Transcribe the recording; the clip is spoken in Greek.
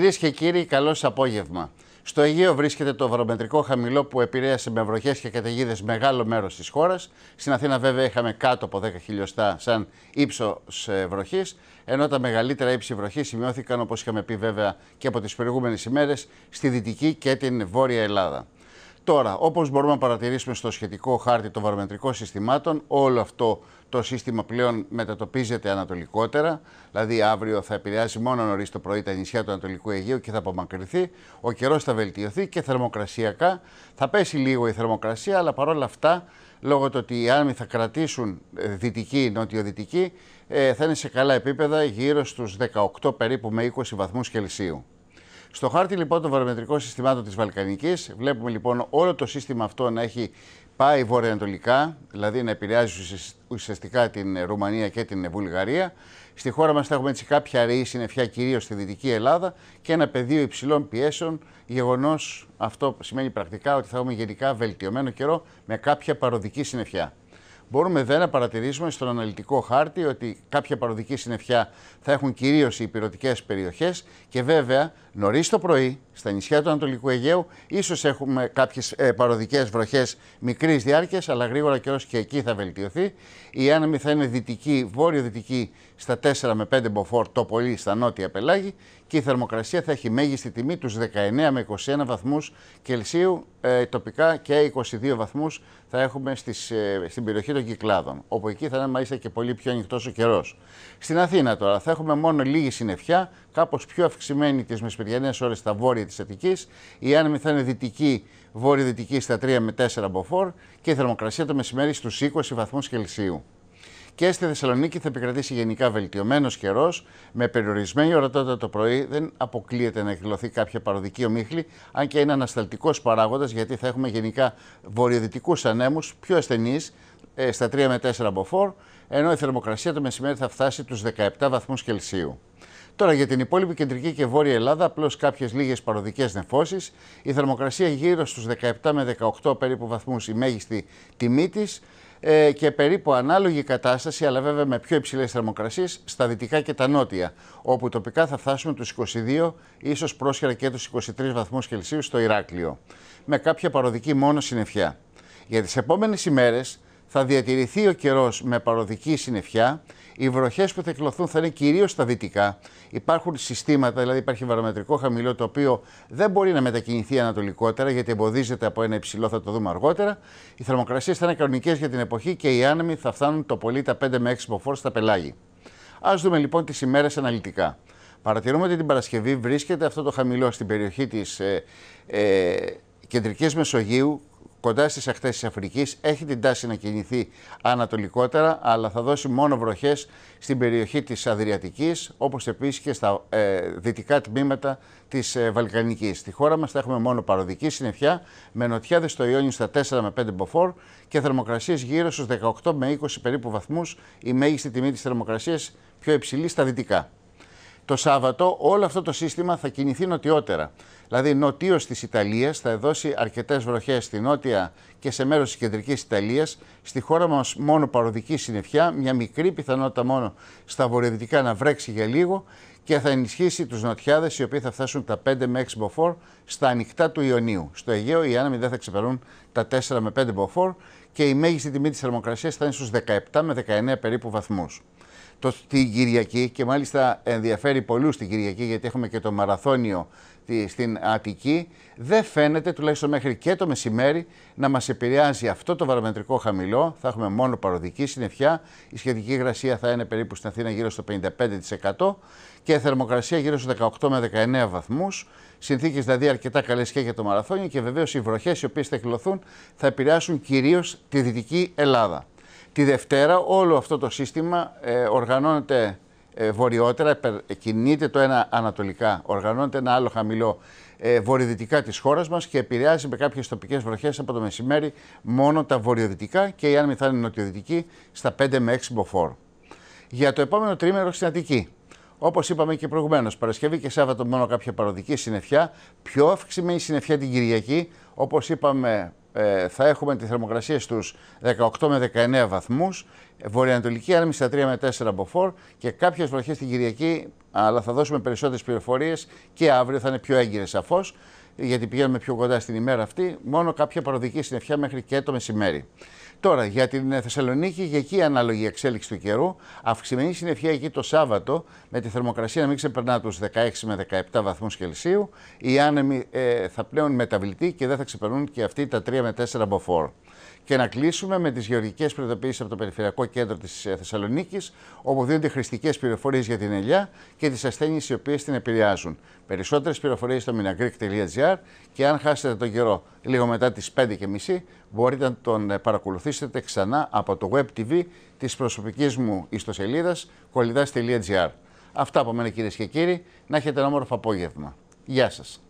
Κυρίες και κύριοι, καλό απόγευμα. Στο Αιγαίο βρίσκεται το βαρομετρικό χαμηλό που επηρέασε με βροχές και καταιγίδες μεγάλο μέρος της χώρας. Στην Αθήνα, βέβαια, είχαμε κάτω από 10 χιλιοστά σαν ύψος ε, βροχής, ενώ τα μεγαλύτερα ύψη βροχής σημειώθηκαν, όπως είχαμε πει βέβαια και από τις προηγούμενες ημέρες, στη δυτική και την βόρεια Ελλάδα. Τώρα, όπως μπορούμε να παρατηρήσουμε στο σχετικό χάρτη των βαρομετρικών συστημάτων, όλο αυτό το σύστημα πλέον μετατοπίζεται ανατολικότερα, δηλαδή αύριο θα επηρεάσει μόνο νωρίς το πρωί τα νησιά του Ανατολικού Αιγαίου και θα απομακρυνθεί. Ο καιρός θα βελτιωθεί και θερμοκρασιακά θα πέσει λίγο η θερμοκρασία, αλλά παρόλα αυτά, λόγω του ότι οι άνεμοι θα κρατήσουν ε, δυτική, νοτιοδυτική, ε, θα είναι σε καλά επίπεδα γύρω στους 18 περίπου με 20 βαθμούς Κελσίου. Στο χάρτη λοιπόν των βαρομετρικών συστημάτων της Βαλκανικής, βλέπουμε λοιπόν όλο το σύστημα αυτό να έχει πάει βορειοανατολικά, δηλαδή να επηρεάζει ουσιαστικά την Ρουμανία και την Βουλγαρία. Στη χώρα μας θα έχουμε έτσι κάποια ρεή συννεφιά, κυρίως στη Δυτική Ελλάδα, και ένα πεδίο υψηλών πιέσεων. Γεγονός αυτό σημαίνει πρακτικά ότι θα έχουμε γενικά βελτιωμένο καιρό με κάποια παροδική συννεφιά. Μπορούμε δε να παρατηρήσουμε στον αναλυτικό χάρτη ότι κάποια παροδική συννεφιά θα έχουν κυρίως οι υπηρετικές περιοχές και βέβαια νωρίς το πρωί στα νησιά του Ανατολικού Αιγαίου ίσως έχουμε κάποιες παροδικές βροχές μικρής διάρκειας, αλλά γρήγορα και ω και εκεί θα βελτιωθεί. Η άνεμη θα είναι δυτική, βόρειο-δυτική στα 4 με 5 μποφόρ το πολύ στα νότια πελάγη και η θερμοκρασία θα έχει μέγιστη τιμή τους 19 με 21 βαθμούς Κελσίου, ε, τοπικά και 22 βαθμούς θα έχουμε στις, ε, στην περιοχή των κυκλάδων, όπου εκεί θα είναι μάλιστα και πολύ πιο ανοιχτός ο καιρός. Στην Αθήνα τώρα θα έχουμε μόνο λίγη συννεφιά, κάπως πιο αυξημένη τις μεσημεριανές ώρες στα βόρεια της Αττικής. Η άνεμη θα είναι δυτική, βόρειο-δυτική στα 3 με 4 μποφόρ και η θερμοκρασία το μεσημέρι στους 20 βαθμούς Κελσίου. Και στη Θεσσαλονίκη θα επικρατήσει γενικά βελτιωμένος καιρός με περιορισμένη ορατότητα το πρωί. Δεν αποκλείεται να εκδηλωθεί κάποια παροδική ομίχλη, αν και είναι ανασταλτικός παράγοντας, γιατί θα έχουμε γενικά βορειοδυτικούς ανέμους πιο ασθενείς ε, στα 3 με 4 μποφόρ, ενώ η θερμοκρασία το μεσημέρι θα φτάσει τους 17 βαθμούς Κελσίου. Τώρα για την υπόλοιπη κεντρική και βόρεια Ελλάδα, απλώς κάποιες λίγες παροδικές νεφώσεις. Η θερμοκρασία γύρω στους 17 με 18 περίπου βαθμούς, η μέγιστη τιμή της ε, και περίπου ανάλογη κατάσταση, αλλά βέβαια με πιο υψηλές θερμοκρασίες στα δυτικά και τα νότια, όπου τοπικά θα φτάσουμε του 22, ίσως πρόσχερα και τους 23 βαθμούς Κελσίου στο Ηράκλειο, με κάποια παροδική μόνο συννεφιά. Για τις επόμενες ημέρες, θα διατηρηθεί ο καιρός με παροδική συννεφιά. Οι βροχές που θα εκλωθούν θα είναι κυρίως στα δυτικά. Υπάρχουν συστήματα, δηλαδή υπάρχει βαρομετρικό χαμηλό, το οποίο δεν μπορεί να μετακινηθεί ανατολικότερα γιατί εμποδίζεται από ένα υψηλό, θα το δούμε αργότερα. Οι θερμοκρασίες θα είναι κανονικές για την εποχή και οι άνεμοι θα φτάνουν το πολύ τα 5 με 6 μποφόρ στα πελάγια. Ας δούμε λοιπόν τις ημέρες αναλυτικά. Παρατηρούμε ότι την Παρασκευή βρίσκεται αυτό το χαμηλό στην περιοχή της ε, ε, Μεσογείου, κοντά στις ακτές της Αφρικής, Έχει την τάση να κινηθεί ανατολικότερα, αλλά θα δώσει μόνο βροχές στην περιοχή της Αδριατικής, όπως επίσης και στα ε, δυτικά τμήματα της ε, Βαλκανικής. Στη χώρα μας θα έχουμε μόνο παροδική συννεφιά, με νοτιάδες στο Ιόνιο στα 4 με 5 μποφόρ και θερμοκρασίες γύρω στους 18 με 20 περίπου βαθμούς, η μέγιστη τιμή της θερμοκρασίας πιο υψηλή στα δυτικά. Το Σάββατο όλο αυτό το σύστημα θα κινηθεί νοτιότερα. Δηλαδή, νοτίω της Ιταλίας θα δώσει αρκετές βροχές στη νότια και σε μέρος της κεντρικής Ιταλίας. Στη χώρα μας, μόνο παροδική συννεφιά, μια μικρή πιθανότητα μόνο στα βορειοδυτικά να βρέξει για λίγο και θα ενισχύσει τους νοτιάδες, οι οποίοι θα φτάσουν τα 5 με 6 μποφόρ στα ανοιχτά του Ιωνίου. Στο Αιγαίο, οι άνεμοι δεν θα ξεπερνούν τα 4 με 5 μποφόρ και η μέγιστη τιμή της θερμοκρασίας θα είναι στους 17 με 19 περίπου βαθμούς το, την Κυριακή και μάλιστα ενδιαφέρει πολλούς την Κυριακή γιατί έχουμε και το μαραθώνιο στην Αττική, δεν φαίνεται τουλάχιστον μέχρι και το μεσημέρι να μας επηρεάζει αυτό το βαρομετρικό χαμηλό. Θα έχουμε μόνο παροδική συννεφιά, η σχετική υγρασία θα είναι περίπου στην Αθήνα γύρω στο 55% και η θερμοκρασία γύρω στου 18 με 19 βαθμούς. Συνθήκες δηλαδή αρκετά καλές και για το μαραθώνιο και βεβαίως οι βροχές οι οποίες θα εκλωθούν θα επηρεάσουν κυρίως τη Δυτική Ελλάδα. Τη Δευτέρα όλο αυτό το σύστημα ε, οργανώνεται ε, βορειότερα, ε, κινείται το ένα ανατολικά, οργανώνεται ένα άλλο χαμηλό ε, βορειοδυτικά της χώρας μας και επηρεάζει με κάποιες τοπικές βροχές από το μεσημέρι μόνο τα βορειοδυτικά και η μη θα νοτιοδυτική στα 5 με 6 μποφόρ. Για το επόμενο τρίμερο στην Αττική. Όπως είπαμε και προηγουμένως, Παρασκευή και Σάββατο μόνο κάποια παροδική συννεφιά. Πιο αυξημένη συννεφιά την Κυριακή. Όπως είπαμε ε, θα έχουμε τη θερμοκρασία στους 18 με 19 βαθμούς, βορειοανατολική άνεμη 3 με 4 μποφόρ και κάποιες βροχές την Κυριακή, αλλά θα δώσουμε περισσότερες πληροφορίες και αύριο θα είναι πιο έγκυρες σαφώς, γιατί πηγαίνουμε πιο κοντά στην ημέρα αυτή, μόνο κάποια παροδική συννεφιά μέχρι και το μεσημέρι. Τώρα για την Θεσσαλονίκη, για εκεί ανάλογη εξέλιξη του καιρού. Αυξημένη συννεφιά εκεί το Σάββατο, με τη θερμοκρασία να μην ξεπερνά τους 16 με 17 βαθμούς Κελσίου. Οι άνεμοι ε, θα πλέον μεταβλητοί και δεν θα ξεπερνούν και αυτοί τα 3 με 4 μποφόρ. Και να κλείσουμε με τις γεωργικές προειδοποιήσεις από το Περιφερειακό Κέντρο της ε, Θεσσαλονίκης, όπου δίνονται χρηστικές πληροφορίες για την ελιά και τις ασθένειες οι οποίες την επηρεάζουν. Περισσότερες πληροφορίες στο minagreek.gr και αν χάσετε τον καιρό λίγο μετά τις 5.30 μπορείτε να τον ε, παρακολουθήσετε ξανά από το web TV της προσωπικής μου ιστοσελίδας κολλητά.gr. Αυτά από μένα κυρίες και κύριοι. Να έχετε ένα όμορφο απόγευμα. Γεια σας.